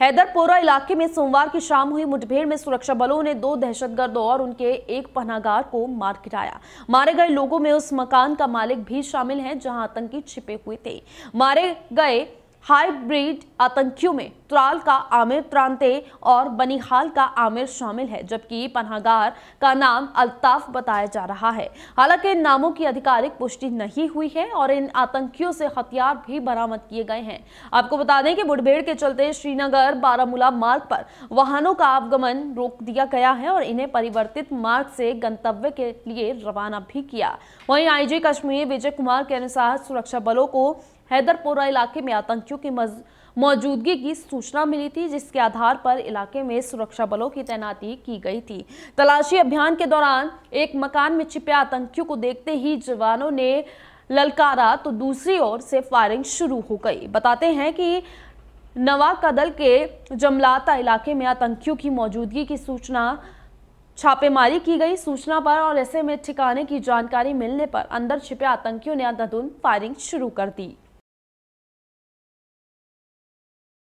हैदरपोरा इलाके में सोमवार की शाम हुई मुठभेड़ में सुरक्षा बलों ने दो दहशतगर्द और उनके एक पनागार को मार गिराया मारे गए लोगों में उस मकान का मालिक भी शामिल है जहां आतंकी छिपे हुए थे मारे गए हाइब्रिड आतंकियों में त्राल का आमिर त्रांते और बनिहाल का आमिर शामिल है जबकि पनागार का नाम अल्ताफ बताया जा रहा है हालांकि इन नामों की आधिकारिक पुष्टि नहीं हुई है और इन आतंकियों से हथियार भी बरामद किए गए हैं आपको बता दें कि मुठभेड़ के चलते श्रीनगर बारामूला मार्ग पर वाहनों का आवगमन रोक दिया गया है और इन्हें परिवर्तित मार्ग से गंतव्य के लिए रवाना भी किया वहीं आईजी कश्मीर विजय कुमार के अनुसार सुरक्षा बलों को हैदरपोरा इलाके में आतंकियों की मौजूदगी की सूचना मिली थी जिसके आधार पर इलाके में सुरक्षा बलों की तैनाती की गई थी तलाशी अभियान के दौरान एक मकान में छिपे आतंकियों को देखते ही जवानों ने ललकारा तो दूसरी ओर से फायरिंग शुरू हो गई बताते हैं कि नवा कदल के जमलाता इलाके में आतंकियों की मौजूदगी की सूचना छापेमारी की गई सूचना पर और ऐसे में ठिकाने की जानकारी मिलने पर अंदर छिपे आतंकियों ने अंधाधुंध फायरिंग शुरू कर दी